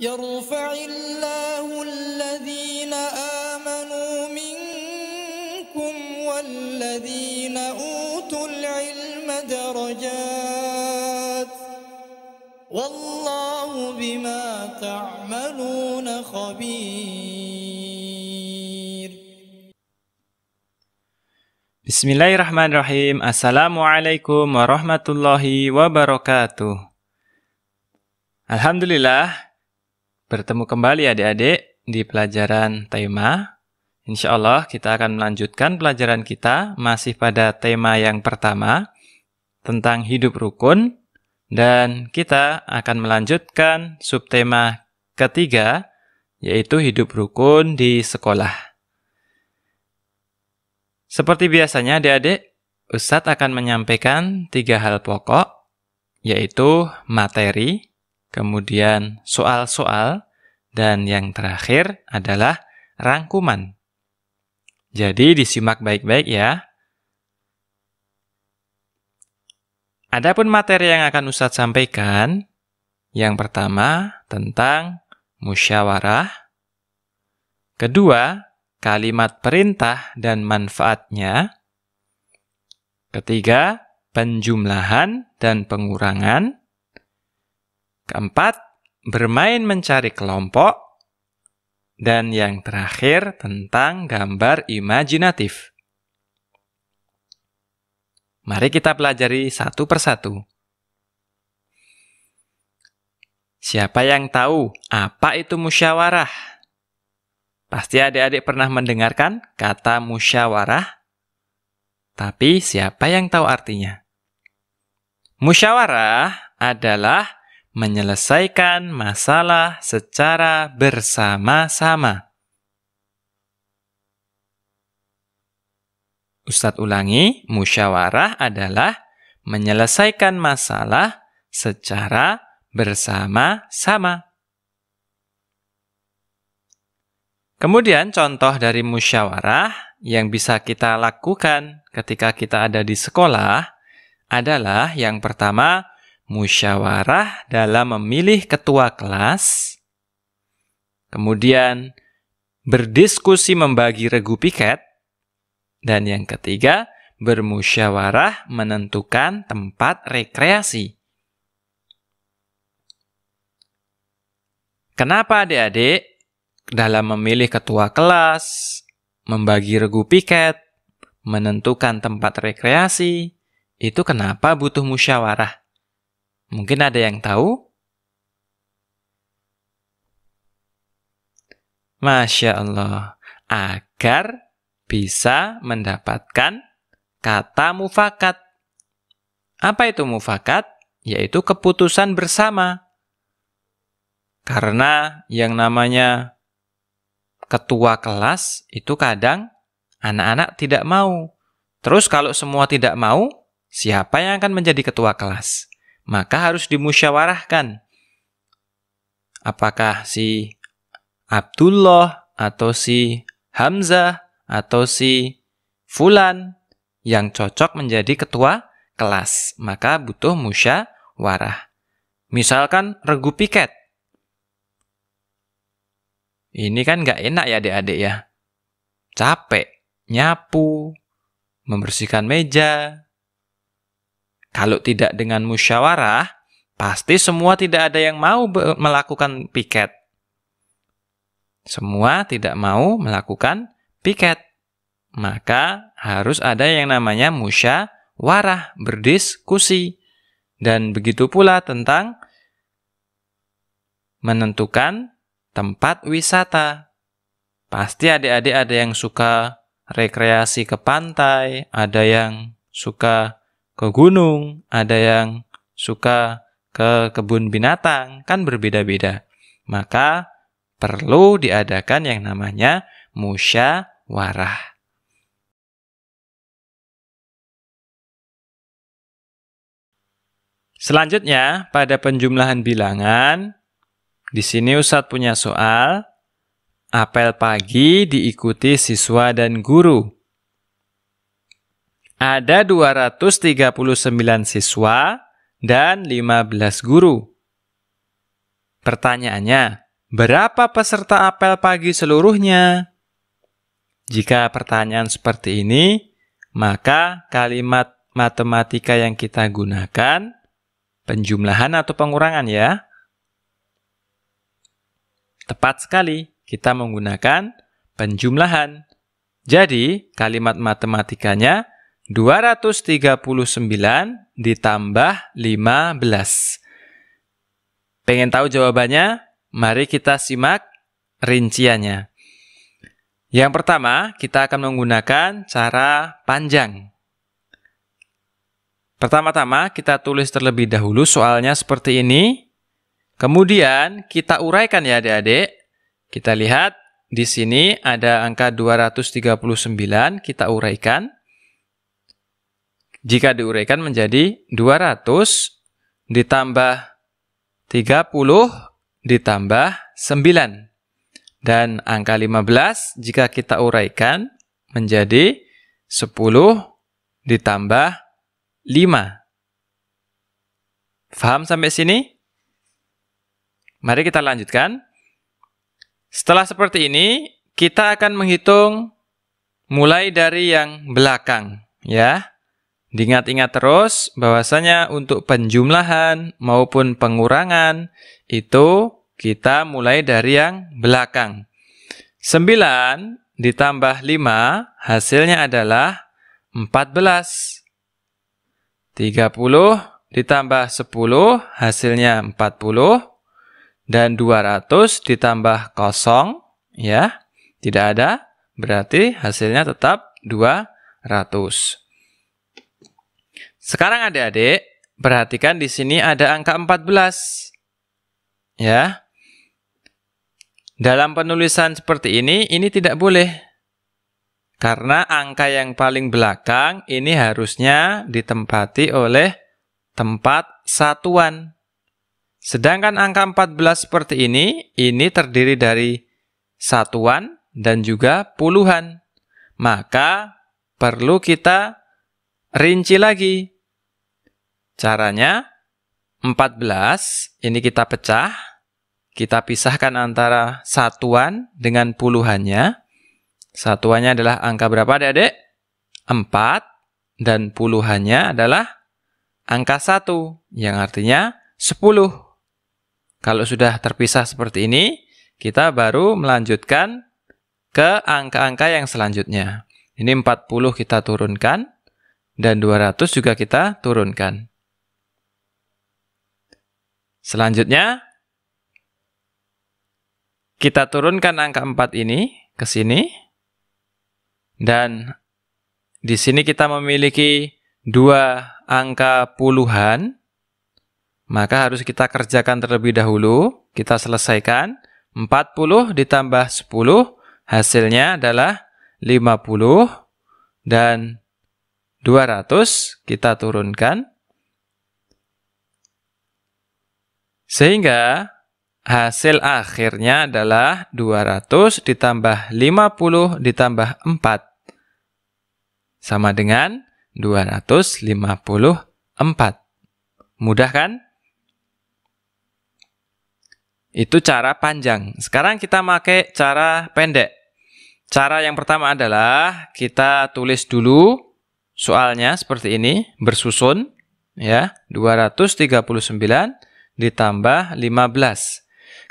يرفع الله الذين آمنوا منكم والذين أوتوا العلم درجات والله بما تعملون خبير بسم الله الرحمن الرحيم السلام عليكم ورحمة الله وبركاته الحمد لله Bertemu kembali adik-adik di pelajaran tema. Insya Allah kita akan melanjutkan pelajaran kita masih pada tema yang pertama tentang hidup rukun dan kita akan melanjutkan subtema ketiga yaitu hidup rukun di sekolah. Seperti biasanya adik-adik, Ustadz akan menyampaikan tiga hal pokok yaitu materi, kemudian soal-soal, dan yang terakhir adalah rangkuman. Jadi disimak baik-baik ya. Adapun materi yang akan Ustadz sampaikan, yang pertama tentang musyawarah, kedua kalimat perintah dan manfaatnya, ketiga penjumlahan dan pengurangan, Keempat, bermain mencari kelompok. Dan yang terakhir tentang gambar imajinatif. Mari kita pelajari satu persatu. Siapa yang tahu apa itu musyawarah? Pasti adik-adik pernah mendengarkan kata musyawarah, tapi siapa yang tahu artinya? Musyawarah adalah menyelesaikan masalah secara bersama-sama. Ustadz ulangi, musyawarah adalah menyelesaikan masalah secara bersama-sama. Kemudian contoh dari musyawarah yang bisa kita lakukan ketika kita ada di sekolah adalah yang pertama musyawarah dalam memilih ketua kelas, kemudian berdiskusi membagi regu piket, dan yang ketiga, bermusyawarah menentukan tempat rekreasi. Kenapa adik-adik dalam memilih ketua kelas, membagi regu piket, menentukan tempat rekreasi, itu kenapa butuh musyawarah? Mungkin ada yang tahu? Masya Allah. Agar bisa mendapatkan kata mufakat. Apa itu mufakat? Yaitu keputusan bersama. Karena yang namanya ketua kelas itu kadang anak-anak tidak mau. Terus kalau semua tidak mau, siapa yang akan menjadi ketua kelas? maka harus dimusyawarahkan apakah si Abdullah atau si Hamzah atau si Fulan yang cocok menjadi ketua kelas, maka butuh musyawarah. Misalkan regu piket. Ini kan nggak enak ya adik-adik ya. Capek, nyapu, membersihkan meja, kalau tidak dengan musyawarah, pasti semua tidak ada yang mau melakukan piket. Semua tidak mau melakukan piket. Maka harus ada yang namanya musyawarah, berdiskusi. Dan begitu pula tentang menentukan tempat wisata. Pasti adik-adik ada yang suka rekreasi ke pantai, ada yang suka ke gunung, ada yang suka ke kebun binatang, kan berbeda-beda. Maka perlu diadakan yang namanya musyawarah. Selanjutnya, pada penjumlahan bilangan, di sini Ustadz punya soal, apel pagi diikuti siswa dan guru. Ada 239 siswa dan 15 guru. Pertanyaannya, berapa peserta apel pagi seluruhnya? Jika pertanyaan seperti ini, maka kalimat matematika yang kita gunakan penjumlahan atau pengurangan ya. Tepat sekali, kita menggunakan penjumlahan. Jadi, kalimat matematikanya 239 ditambah 15. Pengen tahu jawabannya? Mari kita simak rinciannya. Yang pertama, kita akan menggunakan cara panjang. Pertama-tama, kita tulis terlebih dahulu soalnya seperti ini. Kemudian, kita uraikan ya adik-adik. Kita lihat, di sini ada angka 239, kita uraikan jika diuraikan menjadi 200 ditambah 30 ditambah 9. Dan angka 15 jika kita uraikan menjadi 10 ditambah 5. Faham sampai sini? Mari kita lanjutkan. Setelah seperti ini, kita akan menghitung mulai dari yang belakang. ya. Diingat-ingat terus bahwasanya untuk penjumlahan maupun pengurangan itu kita mulai dari yang belakang. 9 ditambah 5 hasilnya adalah 14. 30 ditambah 10 hasilnya 40 dan 200 ditambah kosong ya tidak ada berarti hasilnya tetap 200. Sekarang adik-adik, perhatikan di sini ada angka 14. Ya. Dalam penulisan seperti ini, ini tidak boleh. Karena angka yang paling belakang ini harusnya ditempati oleh tempat satuan. Sedangkan angka 14 seperti ini, ini terdiri dari satuan dan juga puluhan. Maka perlu kita rinci lagi. Caranya 14 ini kita pecah, kita pisahkan antara satuan dengan puluhannya. Satuannya adalah angka berapa adik-adik? 4 dan puluhannya adalah angka 1 yang artinya 10. Kalau sudah terpisah seperti ini, kita baru melanjutkan ke angka-angka yang selanjutnya. Ini 40 kita turunkan, dan 200 juga kita turunkan. Selanjutnya, kita turunkan angka 4 ini ke sini. Dan di sini kita memiliki dua angka puluhan. Maka harus kita kerjakan terlebih dahulu. Kita selesaikan. 40 ditambah 10 hasilnya adalah 50 dan 200 kita turunkan. Sehingga hasil akhirnya adalah 200 ditambah 50 ditambah 4. Sama dengan 254. Mudah kan? Itu cara panjang. Sekarang kita pakai cara pendek. Cara yang pertama adalah kita tulis dulu Soalnya seperti ini, bersusun ya, 239 ditambah 15.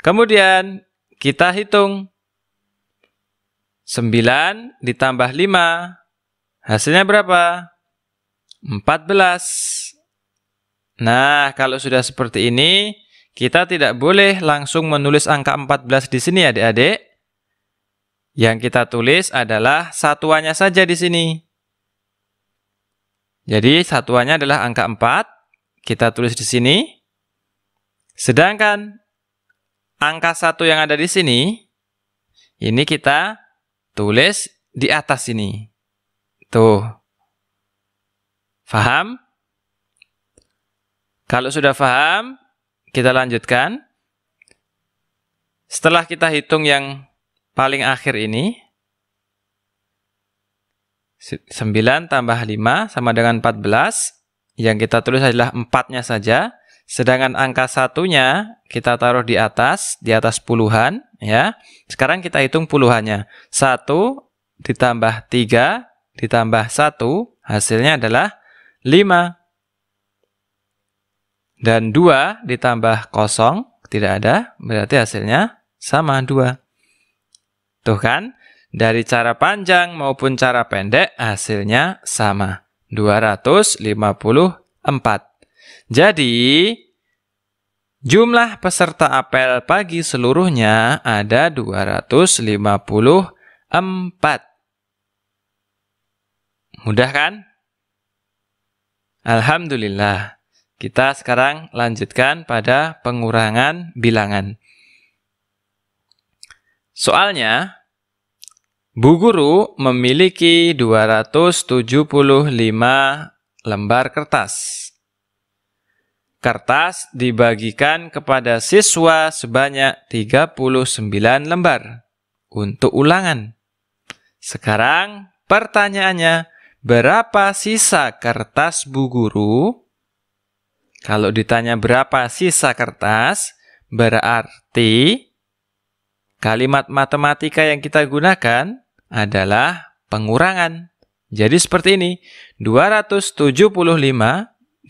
Kemudian kita hitung 9 ditambah 5 hasilnya berapa? 14. Nah, kalau sudah seperti ini, kita tidak boleh langsung menulis angka 14 di sini ya adik-adik. Yang kita tulis adalah satuannya saja di sini. Jadi satuannya adalah angka 4. Kita tulis di sini. Sedangkan angka 1 yang ada di sini, ini kita tulis di atas sini. Tuh. Faham? Kalau sudah faham, kita lanjutkan. Setelah kita hitung yang paling akhir ini, 9 tambah 5 sama dengan 14. Yang kita tulis adalah 4-nya saja. Sedangkan angka satunya kita taruh di atas, di atas puluhan. ya. Sekarang kita hitung puluhannya. 1 ditambah 3 ditambah 1 hasilnya adalah 5. Dan 2 ditambah kosong tidak ada, berarti hasilnya sama 2. Tuh kan? Dari cara panjang maupun cara pendek hasilnya sama, 254. Jadi, jumlah peserta apel pagi seluruhnya ada 254. Mudah kan? Alhamdulillah. Kita sekarang lanjutkan pada pengurangan bilangan. Soalnya, Bu Guru memiliki 275 lembar kertas. Kertas dibagikan kepada siswa sebanyak 39 lembar untuk ulangan. Sekarang pertanyaannya, berapa sisa kertas Bu Guru? Kalau ditanya berapa sisa kertas, berarti Kalimat matematika yang kita gunakan adalah pengurangan. Jadi seperti ini, 275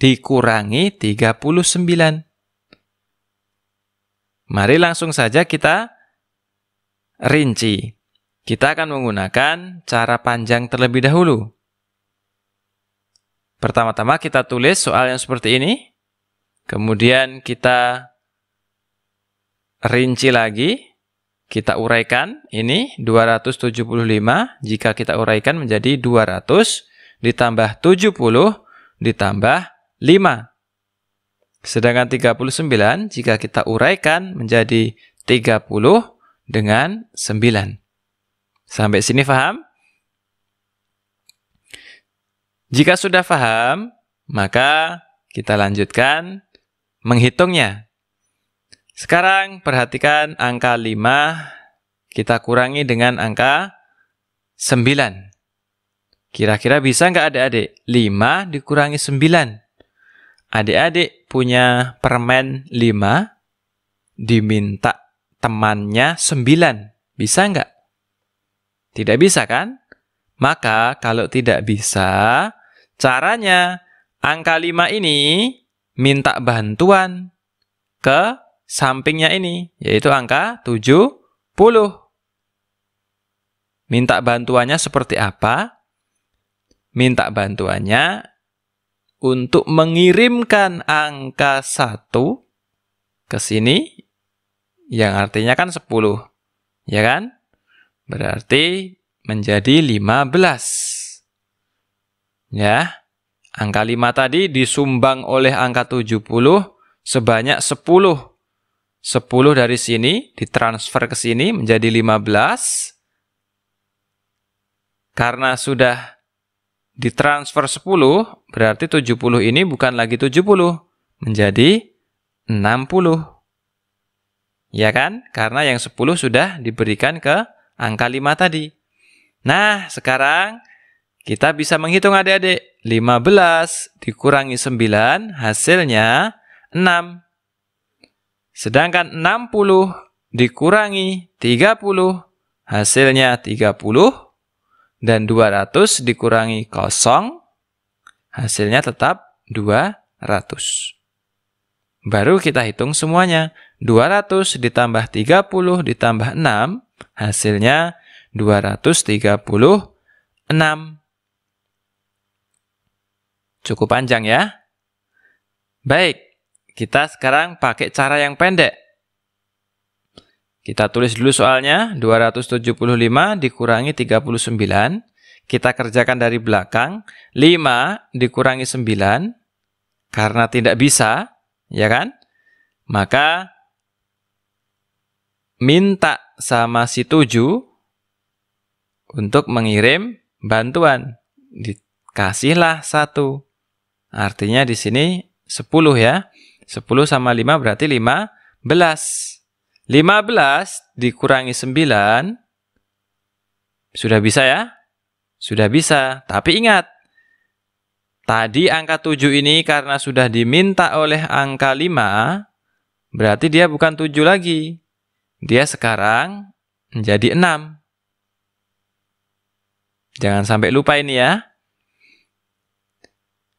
dikurangi 39. Mari langsung saja kita rinci. Kita akan menggunakan cara panjang terlebih dahulu. Pertama-tama kita tulis soal yang seperti ini. Kemudian kita rinci lagi kita uraikan ini 275 jika kita uraikan menjadi 200 ditambah 70 ditambah 5. Sedangkan 39 jika kita uraikan menjadi 30 dengan 9. Sampai sini faham? Jika sudah faham, maka kita lanjutkan menghitungnya. Sekarang perhatikan angka 5 kita kurangi dengan angka 9. Kira-kira bisa nggak adik-adik? 5 dikurangi 9. Adik-adik punya permen 5, diminta temannya 9. Bisa nggak? Tidak bisa kan? Maka kalau tidak bisa, caranya angka 5 ini minta bantuan ke sampingnya ini, yaitu angka 70. Minta bantuannya seperti apa? Minta bantuannya untuk mengirimkan angka 1 ke sini, yang artinya kan 10, ya kan? Berarti menjadi 15. Ya, angka 5 tadi disumbang oleh angka 70 sebanyak 10. 10 dari sini ditransfer ke sini menjadi 15. Karena sudah ditransfer 10, berarti 70 ini bukan lagi 70, menjadi 60. Ya kan? Karena yang 10 sudah diberikan ke angka 5 tadi. Nah, sekarang kita bisa menghitung adik-adik. 15 dikurangi 9 hasilnya 6. Sedangkan 60 dikurangi 30 hasilnya 30 dan 200 dikurangi kosong hasilnya tetap 200. Baru kita hitung semuanya. 200 ditambah 30 ditambah 6 hasilnya 236. Cukup panjang ya. Baik, kita sekarang pakai cara yang pendek. Kita tulis dulu soalnya, 275 dikurangi 39. Kita kerjakan dari belakang, 5 dikurangi 9, karena tidak bisa, ya kan? Maka minta sama si 7 untuk mengirim bantuan. Dikasihlah satu. Artinya di sini 10 ya. 10 sama 5 berarti 15. 15 dikurangi 9. Sudah bisa ya? Sudah bisa. Tapi ingat, tadi angka 7 ini karena sudah diminta oleh angka 5, berarti dia bukan 7 lagi. Dia sekarang menjadi 6. Jangan sampai lupa ini ya.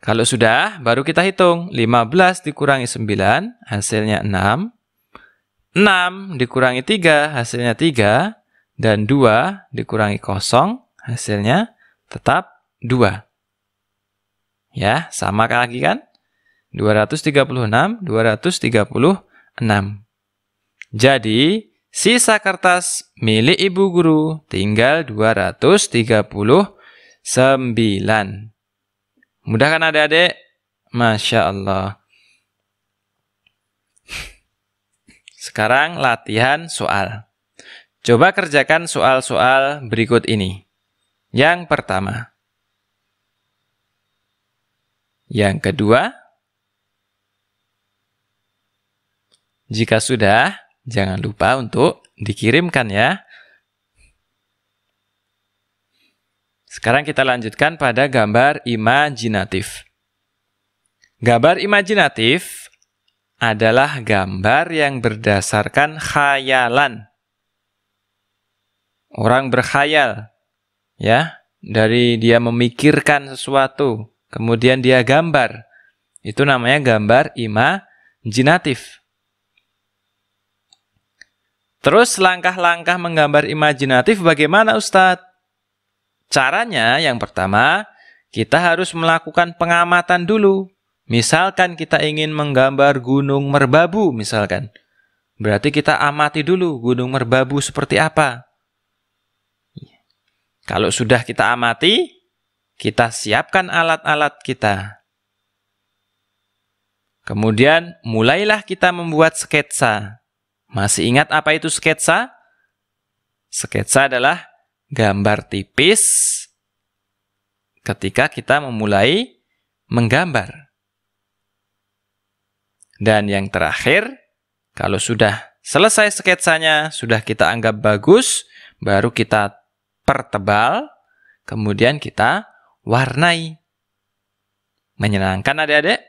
Kalau sudah, baru kita hitung. 15 dikurangi 9, hasilnya 6. 6 dikurangi 3, hasilnya 3. Dan 2 dikurangi 0, hasilnya tetap 2. Ya, sama lagi kan? 236, 236. Jadi, sisa kertas milik ibu guru tinggal 239. Mudah kan adik-adik? Masya Allah. Sekarang latihan soal. Coba kerjakan soal-soal berikut ini. Yang pertama. Yang kedua. Jika sudah, jangan lupa untuk dikirimkan ya. Sekarang kita lanjutkan pada gambar imajinatif. Gambar imajinatif adalah gambar yang berdasarkan khayalan. Orang berkhayal, ya, dari dia memikirkan sesuatu, kemudian dia gambar. Itu namanya gambar imajinatif. Terus langkah-langkah menggambar imajinatif bagaimana Ustadz? Caranya yang pertama, kita harus melakukan pengamatan dulu. Misalkan kita ingin menggambar Gunung Merbabu misalkan. Berarti kita amati dulu Gunung Merbabu seperti apa. Iya. Kalau sudah kita amati, kita siapkan alat-alat kita. Kemudian mulailah kita membuat sketsa. Masih ingat apa itu sketsa? Sketsa adalah gambar tipis ketika kita memulai menggambar. Dan yang terakhir, kalau sudah selesai sketsanya, sudah kita anggap bagus, baru kita pertebal, kemudian kita warnai. Menyenangkan adik-adik?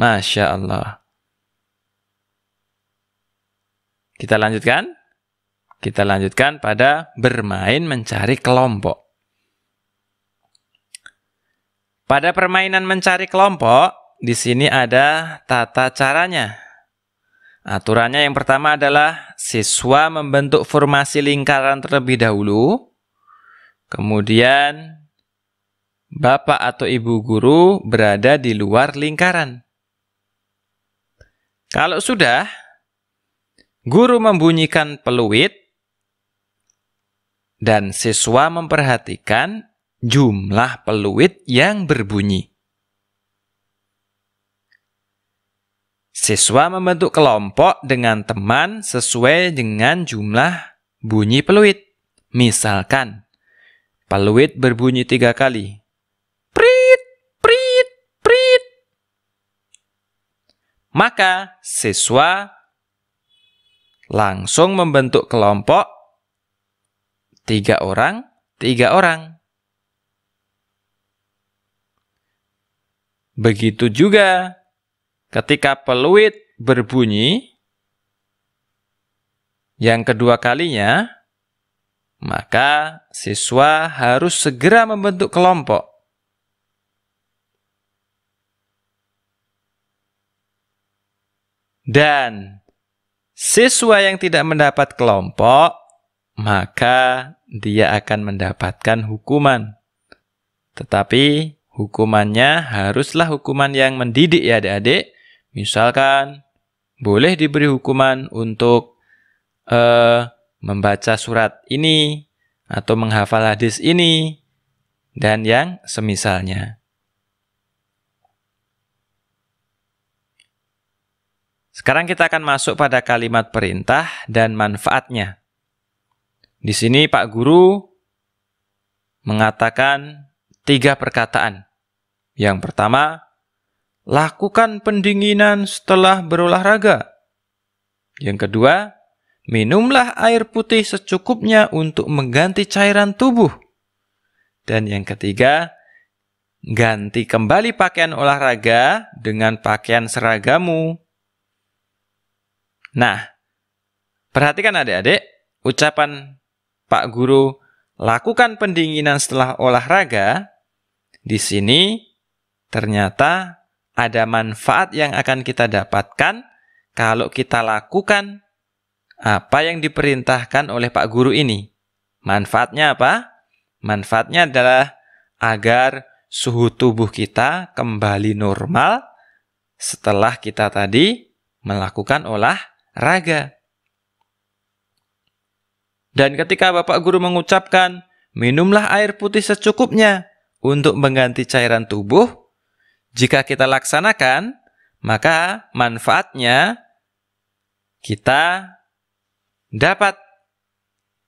Masya Allah. Kita lanjutkan. Kita lanjutkan pada bermain mencari kelompok. Pada permainan mencari kelompok, di sini ada tata caranya. Aturannya yang pertama adalah siswa membentuk formasi lingkaran terlebih dahulu. Kemudian bapak atau ibu guru berada di luar lingkaran. Kalau sudah, Guru membunyikan peluit dan siswa memperhatikan jumlah peluit yang berbunyi. Siswa membentuk kelompok dengan teman sesuai dengan jumlah bunyi peluit. Misalkan, peluit berbunyi tiga kali. Prit, prit, prit. Maka siswa langsung membentuk kelompok tiga orang, tiga orang. Begitu juga ketika peluit berbunyi yang kedua kalinya, maka siswa harus segera membentuk kelompok. Dan Siswa yang tidak mendapat kelompok, maka dia akan mendapatkan hukuman. Tetapi hukumannya haruslah hukuman yang mendidik ya adik-adik. Misalkan boleh diberi hukuman untuk uh, membaca surat ini atau menghafal hadis ini dan yang semisalnya. Sekarang kita akan masuk pada kalimat perintah dan manfaatnya. Di sini Pak Guru mengatakan tiga perkataan. Yang pertama, lakukan pendinginan setelah berolahraga. Yang kedua, minumlah air putih secukupnya untuk mengganti cairan tubuh. Dan yang ketiga, ganti kembali pakaian olahraga dengan pakaian seragamu Nah, perhatikan adik-adik, ucapan Pak Guru lakukan pendinginan setelah olahraga, di sini ternyata ada manfaat yang akan kita dapatkan kalau kita lakukan apa yang diperintahkan oleh Pak Guru ini. Manfaatnya apa? Manfaatnya adalah agar suhu tubuh kita kembali normal setelah kita tadi melakukan olahraga raga. Dan ketika Bapak Guru mengucapkan, minumlah air putih secukupnya untuk mengganti cairan tubuh, jika kita laksanakan, maka manfaatnya kita dapat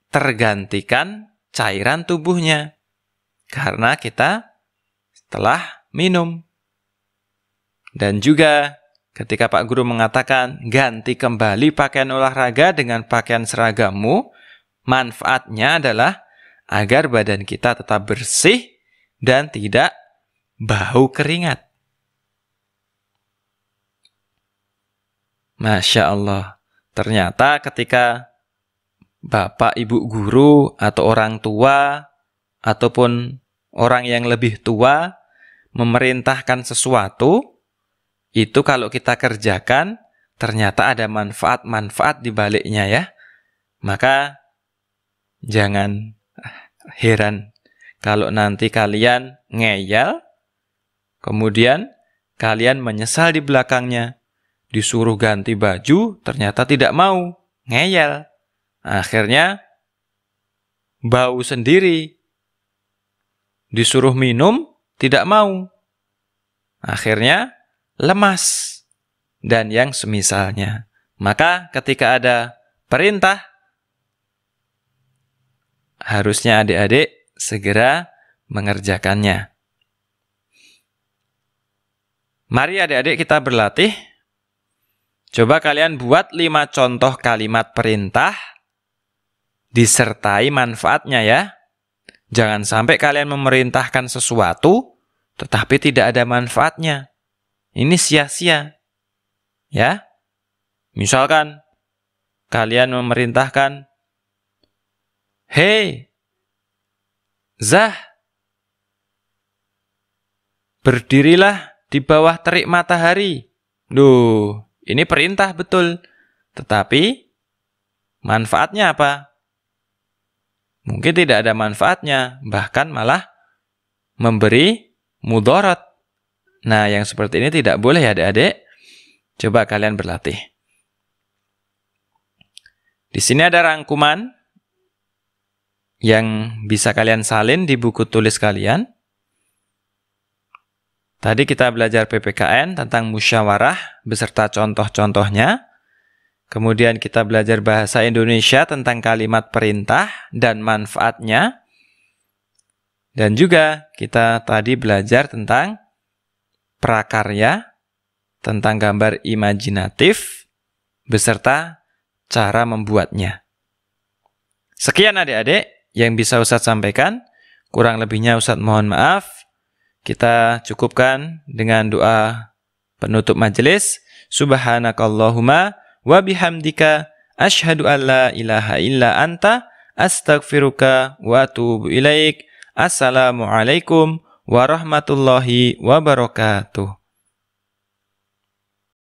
tergantikan cairan tubuhnya karena kita telah minum. Dan juga Ketika Pak Guru mengatakan ganti kembali pakaian olahraga dengan pakaian seragammu, manfaatnya adalah agar badan kita tetap bersih dan tidak bau keringat. Masya Allah, ternyata ketika bapak, ibu guru, atau orang tua, ataupun orang yang lebih tua memerintahkan sesuatu, itu kalau kita kerjakan ternyata ada manfaat-manfaat di baliknya ya. Maka jangan ah, heran kalau nanti kalian ngeyel kemudian kalian menyesal di belakangnya. Disuruh ganti baju ternyata tidak mau, ngeyel. Akhirnya bau sendiri. Disuruh minum tidak mau. Akhirnya lemas, dan yang semisalnya. Maka ketika ada perintah, harusnya adik-adik segera mengerjakannya. Mari adik-adik kita berlatih. Coba kalian buat lima contoh kalimat perintah disertai manfaatnya ya. Jangan sampai kalian memerintahkan sesuatu tetapi tidak ada manfaatnya ini sia-sia. Ya. Misalkan kalian memerintahkan, "Hei, Zah, berdirilah di bawah terik matahari." Duh, ini perintah betul. Tetapi manfaatnya apa? Mungkin tidak ada manfaatnya, bahkan malah memberi mudarat. Nah, yang seperti ini tidak boleh ya adik-adik. Coba kalian berlatih. Di sini ada rangkuman yang bisa kalian salin di buku tulis kalian. Tadi kita belajar PPKN tentang musyawarah beserta contoh-contohnya. Kemudian kita belajar bahasa Indonesia tentang kalimat perintah dan manfaatnya. Dan juga kita tadi belajar tentang prakarya tentang gambar imajinatif beserta cara membuatnya. Sekian adik-adik yang bisa Ustadz sampaikan. Kurang lebihnya Ustadz mohon maaf. Kita cukupkan dengan doa penutup majelis. Subhanakallahumma wa bihamdika asyhadu an la ilaha illa anta astaghfiruka wa atubu ilaik. Assalamualaikum warahmatullahi wabarakatuh.